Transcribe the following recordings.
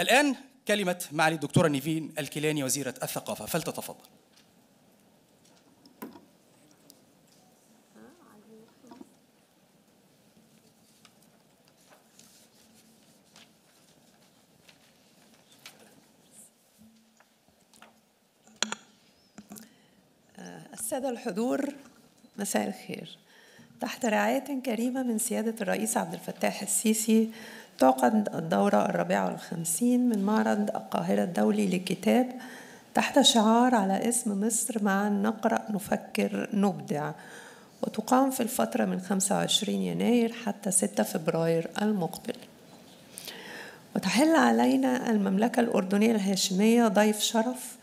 الآن كلمة معالي الدكتورة نيفين الكيلاني وزيرة الثقافة فلتتفضل السادة الحضور مساء الخير تحت رعاية كريمة من سيادة الرئيس عبد الفتاح السيسي تعقد الدورة الرابعة والخمسين من معرض القاهرة الدولي للكتاب تحت شعار على اسم مصر معا نقرأ نفكر نبدع وتقام في الفترة من 25 يناير حتى 6 فبراير المقبل وتحل علينا المملكة الأردنية الهاشمية ضيف شرف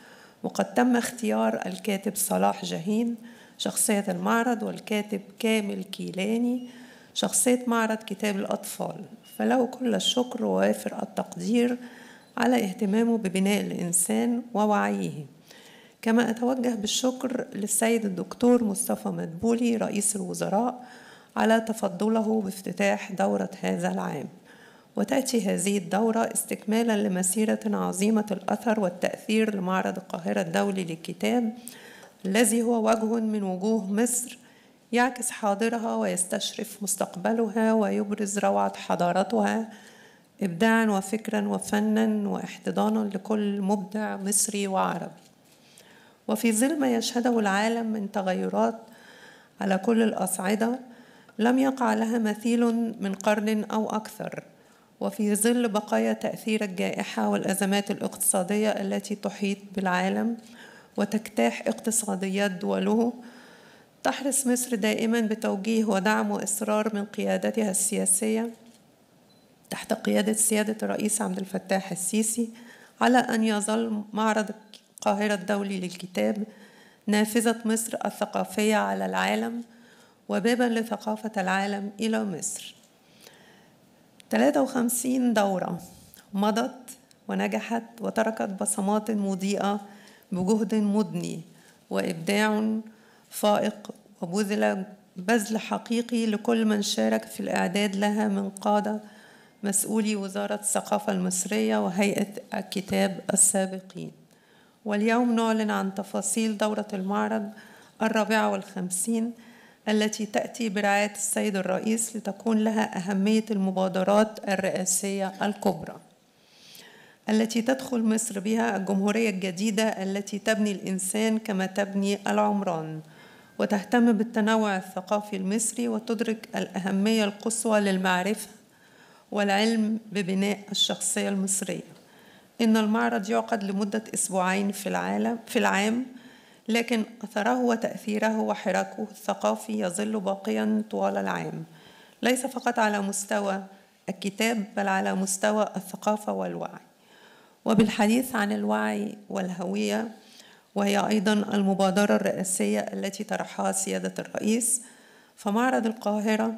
وقد تم اختيار الكاتب صلاح جهين شخصية المعرض والكاتب كامل كيلاني شخصية معرض كتاب الأطفال فله كل الشكر ووافر التقدير على اهتمامه ببناء الإنسان ووعيه كما أتوجه بالشكر للسيد الدكتور مصطفى مدبولي رئيس الوزراء على تفضله بافتتاح دورة هذا العام وتأتي هذه الدورة استكمالا لمسيرة عظيمة الأثر والتأثير لمعرض القاهرة الدولي للكتاب الذي هو وجه من وجوه مصر يعكس حاضرها ويستشرف مستقبلها ويبرز روعة حضارتها إبداعا وفكرا وفنا واحتضانا لكل مبدع مصري وعربي وفي ظل ما يشهده العالم من تغيرات على كل الأصعدة لم يقع لها مثيل من قرن أو أكثر وفي ظل بقايا تأثير الجائحة والأزمات الاقتصادية التي تحيط بالعالم وتجتاح اقتصاديات دوله تحرص مصر دائما بتوجيه ودعم واصرار من قيادتها السياسيه تحت قياده سياده الرئيس عبد الفتاح السيسي على ان يظل معرض القاهره الدولي للكتاب نافذه مصر الثقافيه على العالم وبابا لثقافه العالم الى مصر 53 دوره مضت ونجحت وتركت بصمات مضيئه بجهد مدني وابداع فائق وبذل بذل حقيقي لكل من شارك في الإعداد لها من قادة مسؤولي وزارة الثقافة المصرية وهيئة الكتاب السابقين واليوم نعلن عن تفاصيل دورة المعرض الرابعة والخمسين التي تأتي برعاية السيد الرئيس لتكون لها أهمية المبادرات الرئاسية الكبرى التي تدخل مصر بها الجمهورية الجديدة التي تبني الإنسان كما تبني العمران وتهتم بالتنوع الثقافي المصري وتدرك الأهمية القصوى للمعرفة والعلم ببناء الشخصية المصرية إن المعرض يعقد لمدة أسبوعين في العالم في العام لكن أثره وتأثيره وحراكه الثقافي يظل باقيا طوال العام ليس فقط على مستوى الكتاب بل على مستوى الثقافة والوعي وبالحديث عن الوعي والهوية وهي أيضا المبادرة الرئاسية التي طرحها سيادة الرئيس فمعرض القاهرة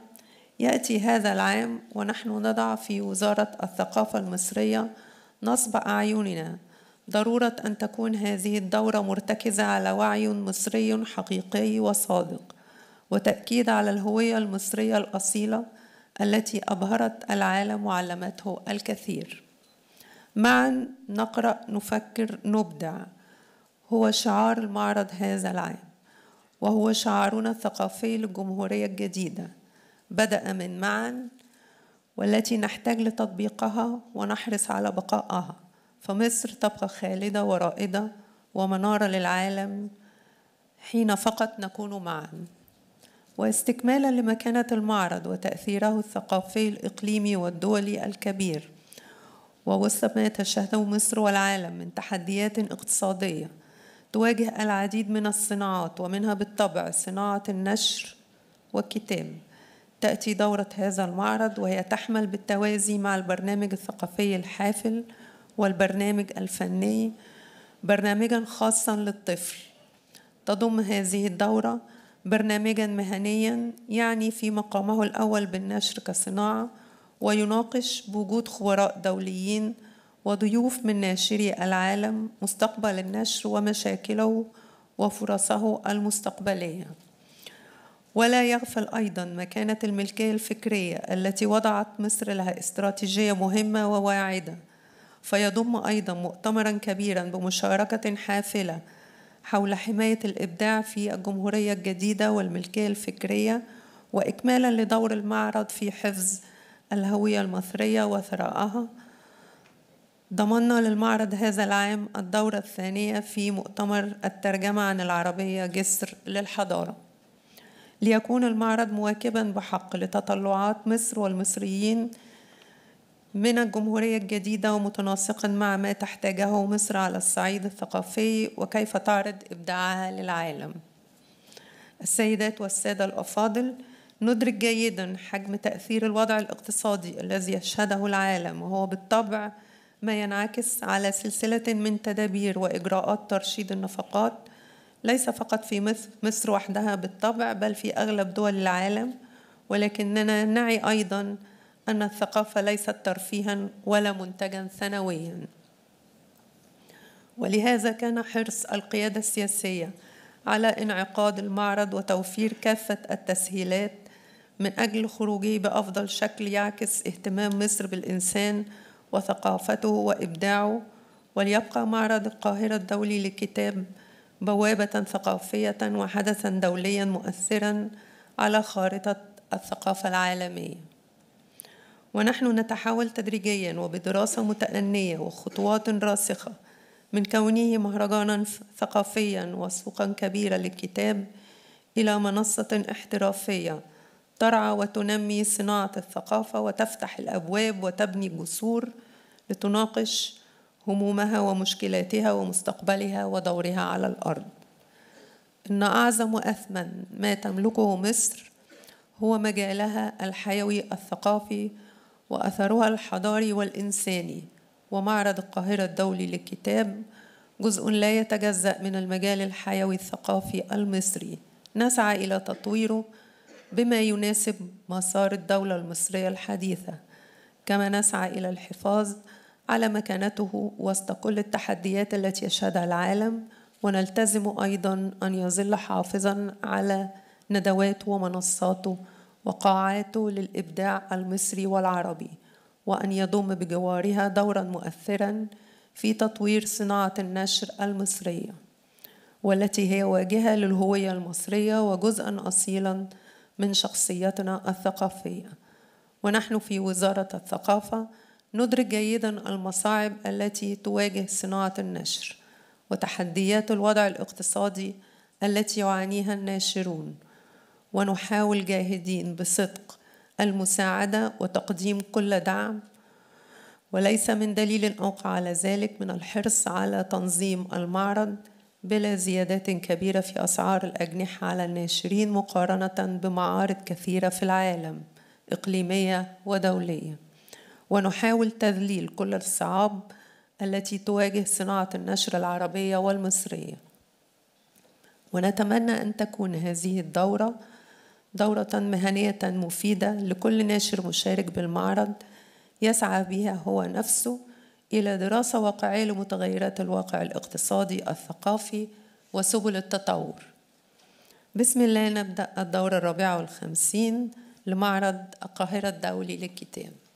يأتي هذا العام ونحن نضع في وزارة الثقافة المصرية نصب أعيننا ضرورة أن تكون هذه الدورة مرتكزة على وعي مصري حقيقي وصادق وتأكيد على الهوية المصرية الأصيلة التي أبهرت العالم وعلمته الكثير معا نقرأ نفكر نبدع هو شعار المعرض هذا العام وهو شعارنا الثقافي للجمهورية الجديدة بدأ من معا والتي نحتاج لتطبيقها ونحرص على بقائها فمصر تبقى خالدة ورائدة ومنارة للعالم حين فقط نكون معا واستكمالا لمكانة المعرض وتأثيره الثقافي الإقليمي والدولي الكبير ووسط ما تشهده مصر والعالم من تحديات اقتصادية تواجه العديد من الصناعات ومنها بالطبع صناعة النشر والكتاب تأتي دورة هذا المعرض وهي تحمل بالتوازي مع البرنامج الثقافي الحافل والبرنامج الفني برنامجا خاصا للطفل تضم هذه الدورة برنامجا مهنيا يعني في مقامه الأول بالنشر كصناعة ويناقش بوجود خبراء دوليين وضيوف من ناشري العالم مستقبل النشر ومشاكله وفرصه المستقبليه ولا يغفل ايضا مكانه الملكيه الفكريه التي وضعت مصر لها استراتيجيه مهمه وواعده فيضم ايضا مؤتمرا كبيرا بمشاركه حافله حول حمايه الابداع في الجمهوريه الجديده والملكيه الفكريه واكمالا لدور المعرض في حفظ الهويه المصريه وثرائها ضمنا للمعرض هذا العام الدورة الثانية في مؤتمر الترجمة عن العربية جسر للحضارة ليكون المعرض مواكبا بحق لتطلعات مصر والمصريين من الجمهورية الجديدة ومتناسقا مع ما تحتاجه مصر على الصعيد الثقافي وكيف تعرض إبداعها للعالم السيدات والسادة الأفاضل ندرك جيدا حجم تأثير الوضع الاقتصادي الذي يشهده العالم وهو بالطبع ما ينعكس على سلسلة من تدابير وإجراءات ترشيد النفقات ليس فقط في مصر, وحدها بالطبع بل في أغلب دول العالم ولكننا نعي أيضا أن الثقافة ليست ترفيها ولا منتجا سنويا ولهذا كان حرص القيادة السياسية على انعقاد المعرض وتوفير كافة التسهيلات من أجل خروجه بأفضل شكل يعكس اهتمام مصر بالإنسان وثقافته وإبداعه وليبقى معرض القاهرة الدولي للكتاب بوابة ثقافية وحدثا دوليا مؤثرا على خارطة الثقافة العالمية ونحن نتحول تدريجيا وبدراسة متأنية وخطوات راسخة من كونه مهرجانا ثقافيا وسوقا كبيرة للكتاب إلى منصة احترافية ترعى وتنمي صناعه الثقافه وتفتح الابواب وتبني جسور لتناقش همومها ومشكلاتها ومستقبلها ودورها على الارض ان اعظم واثمن ما تملكه مصر هو مجالها الحيوي الثقافي واثرها الحضاري والانساني ومعرض القاهره الدولي للكتاب جزء لا يتجزا من المجال الحيوي الثقافي المصري نسعى الى تطويره بما يناسب مسار الدولة المصرية الحديثة كما نسعى إلى الحفاظ على مكانته وسط كل التحديات التي يشهدها العالم ونلتزم أيضا أن يظل حافظا على ندواته ومنصاته وقاعاته للإبداع المصري والعربي وأن يضم بجوارها دورا مؤثرا في تطوير صناعة النشر المصرية والتي هي واجهة للهوية المصرية وجزءا أصيلا من شخصيتنا الثقافية ونحن في وزارة الثقافة ندرك جيدا المصاعب التي تواجه صناعة النشر وتحديات الوضع الاقتصادي التي يعانيها الناشرون ونحاول جاهدين بصدق المساعدة وتقديم كل دعم وليس من دليل أوقع على ذلك من الحرص على تنظيم المعرض بلا زيادات كبيرة في أسعار الأجنحة على الناشرين مقارنة بمعارض كثيرة في العالم إقليمية ودولية ونحاول تذليل كل الصعاب التي تواجه صناعة النشر العربية والمصرية ونتمنى أن تكون هذه الدورة دورة مهنية مفيدة لكل ناشر مشارك بالمعرض يسعى بها هو نفسه إلى دراسة واقعية لمتغيرات الواقع الاقتصادي الثقافي وسبل التطور بسم الله نبدأ الدورة الرابعة والخمسين لمعرض القاهرة الدولي للكتاب